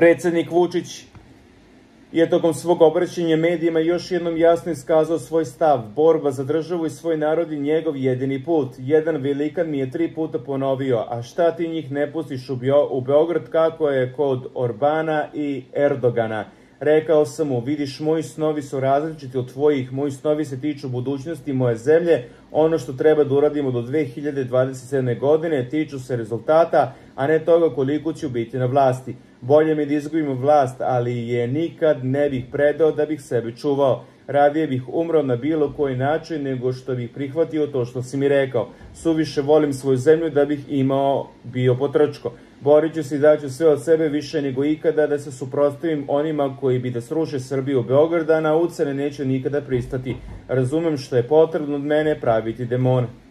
Predsednik Vučić je tokom svog obraćanja medijima još jednom jasno iskazao svoj stav. Borba za državu i svoj narod je njegov jedini put. Jedan velikan mi je tri puta ponovio, a šta ti njih ne pustiš u, Bio u Beograd kako je kod Orbana i Erdogana. Rekao sam mu, vidiš, moji snovi su različiti od tvojih, moji snovi se tiču budućnosti moje zemlje, ono što treba da uradimo do 2027. godine tiču se rezultata, a ne toga koliko ću biti na vlasti. Bolje mi da izgubim vlast, ali je nikad ne bih predao da bih sebe čuvao. Radije bih umrao na bilo koji način nego što bih prihvatio to što si mi rekao. Suviše volim svoju zemlju da bih imao bio potrčko. Borit ću se i daću sve od sebe više nego ikada da se suprostavim onima koji bi da sruše Srbiju u Beograd, a ucene neću nikada pristati. Razumem što je potrebno od mene praviti demona.